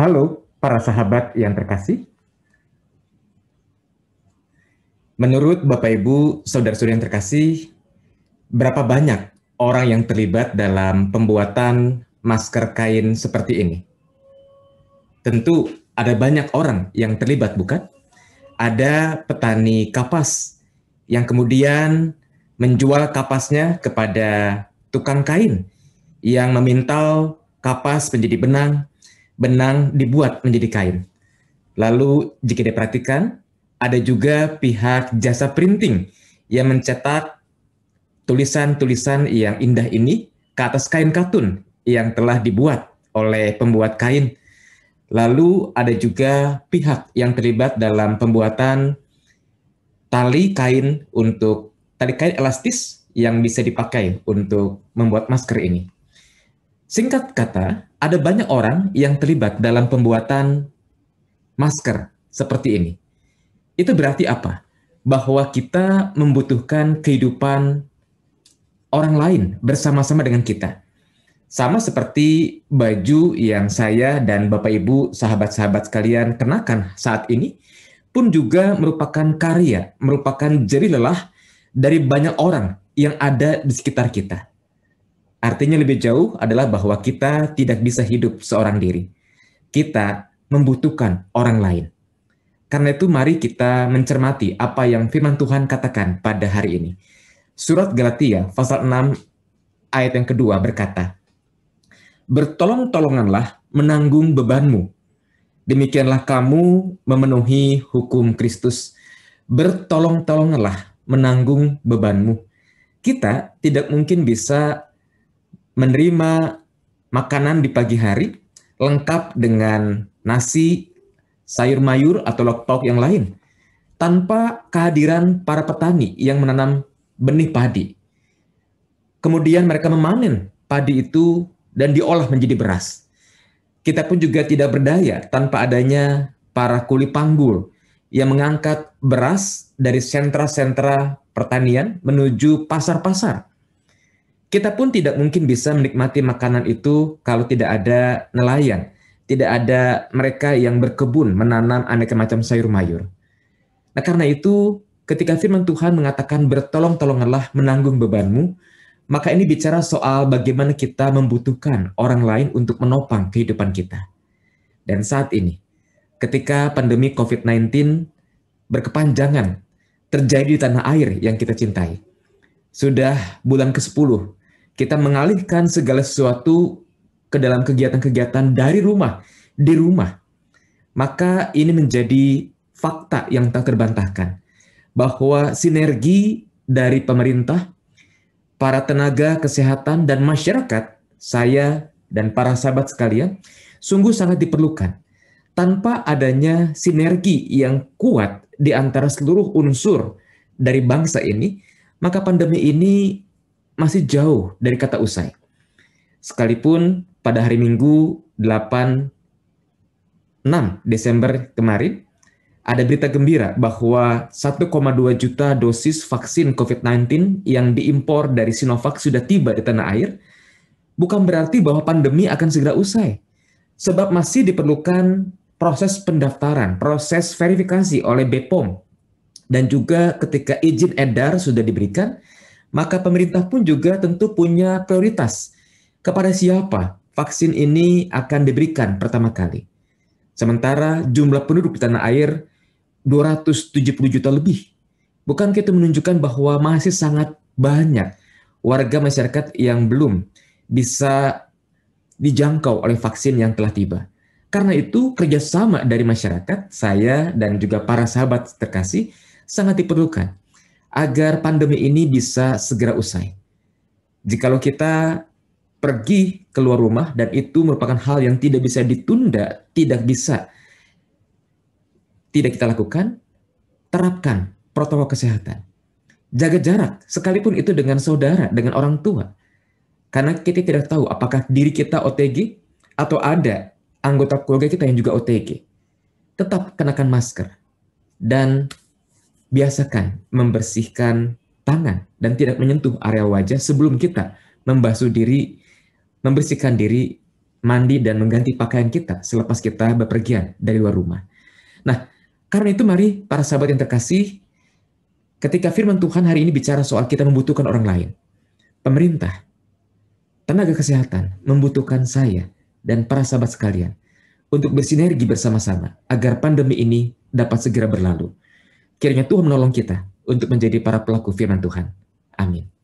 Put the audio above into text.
Halo para sahabat yang terkasih. Menurut Bapak Ibu, saudara saudara yang terkasih, berapa banyak orang yang terlibat dalam pembuatan masker kain seperti ini? Tentu ada banyak orang yang terlibat, bukan? Ada petani kapas yang kemudian menjual kapasnya kepada tukang kain yang memintal kapas menjadi benang benang dibuat menjadi kain. Lalu jika diperhatikan, ada juga pihak jasa printing yang mencetak tulisan-tulisan yang indah ini ke atas kain katun yang telah dibuat oleh pembuat kain. Lalu ada juga pihak yang terlibat dalam pembuatan tali kain untuk tali kain elastis yang bisa dipakai untuk membuat masker ini. Singkat kata, ada banyak orang yang terlibat dalam pembuatan masker seperti ini. Itu berarti apa? Bahwa kita membutuhkan kehidupan orang lain bersama-sama dengan kita. Sama seperti baju yang saya dan Bapak Ibu, sahabat-sahabat sekalian kenakan saat ini, pun juga merupakan karya, merupakan jerih lelah dari banyak orang yang ada di sekitar kita. Artinya lebih jauh adalah bahwa kita tidak bisa hidup seorang diri. Kita membutuhkan orang lain. Karena itu mari kita mencermati apa yang firman Tuhan katakan pada hari ini. Surat Galatia pasal 6 ayat yang kedua berkata, Bertolong-tolonganlah menanggung bebanmu. Demikianlah kamu memenuhi hukum Kristus. Bertolong-tolonganlah menanggung bebanmu. Kita tidak mungkin bisa menerima makanan di pagi hari lengkap dengan nasi, sayur mayur atau lauk yang lain tanpa kehadiran para petani yang menanam benih padi. Kemudian mereka memanen padi itu dan diolah menjadi beras. Kita pun juga tidak berdaya tanpa adanya para kuli panggul yang mengangkat beras dari sentra-sentra pertanian menuju pasar-pasar kita pun tidak mungkin bisa menikmati makanan itu kalau tidak ada nelayan, tidak ada mereka yang berkebun menanam aneka macam sayur mayur. Nah, karena itu ketika firman Tuhan mengatakan bertolong-tolonganlah menanggung bebanmu, maka ini bicara soal bagaimana kita membutuhkan orang lain untuk menopang kehidupan kita. Dan saat ini, ketika pandemi COVID-19 berkepanjangan terjadi di tanah air yang kita cintai, sudah bulan ke-10 kita mengalihkan segala sesuatu ke dalam kegiatan-kegiatan dari rumah, di rumah. Maka ini menjadi fakta yang tak terbantahkan bahwa sinergi dari pemerintah, para tenaga kesehatan dan masyarakat, saya dan para sahabat sekalian, sungguh sangat diperlukan. Tanpa adanya sinergi yang kuat di antara seluruh unsur dari bangsa ini, maka pandemi ini masih jauh dari kata usai. Sekalipun pada hari Minggu 8 6 Desember kemarin ada berita gembira bahwa 1,2 juta dosis vaksin COVID-19 yang diimpor dari Sinovac sudah tiba di tanah air, bukan berarti bahwa pandemi akan segera usai. Sebab masih diperlukan proses pendaftaran, proses verifikasi oleh BPOM. Dan juga ketika izin edar sudah diberikan, maka pemerintah pun juga tentu punya prioritas kepada siapa vaksin ini akan diberikan pertama kali. Sementara jumlah penduduk di tanah air 270 juta lebih. Bukan kita menunjukkan bahwa masih sangat banyak warga masyarakat yang belum bisa dijangkau oleh vaksin yang telah tiba. Karena itu kerjasama dari masyarakat, saya dan juga para sahabat terkasih sangat diperlukan agar pandemi ini bisa segera usai. Jikalau kita pergi keluar rumah dan itu merupakan hal yang tidak bisa ditunda, tidak bisa tidak kita lakukan, terapkan protokol kesehatan. Jaga jarak, sekalipun itu dengan saudara, dengan orang tua. Karena kita tidak tahu apakah diri kita OTG atau ada anggota keluarga kita yang juga OTG. Tetap kenakan masker dan biasakan membersihkan tangan dan tidak menyentuh area wajah sebelum kita membasuh diri, membersihkan diri, mandi dan mengganti pakaian kita selepas kita bepergian dari luar rumah. Nah, karena itu mari para sahabat yang terkasih, ketika firman Tuhan hari ini bicara soal kita membutuhkan orang lain, pemerintah, tenaga kesehatan membutuhkan saya dan para sahabat sekalian untuk bersinergi bersama-sama agar pandemi ini dapat segera berlalu. Kiranya Tuhan menolong kita untuk menjadi para pelaku firman Tuhan. Amin.